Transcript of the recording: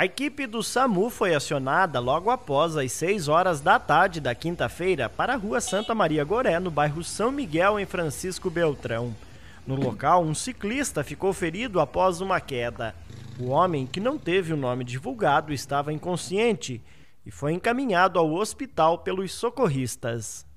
A equipe do SAMU foi acionada logo após as 6 horas da tarde da quinta-feira para a rua Santa Maria Goré, no bairro São Miguel, em Francisco Beltrão. No local, um ciclista ficou ferido após uma queda. O homem, que não teve o nome divulgado, estava inconsciente e foi encaminhado ao hospital pelos socorristas.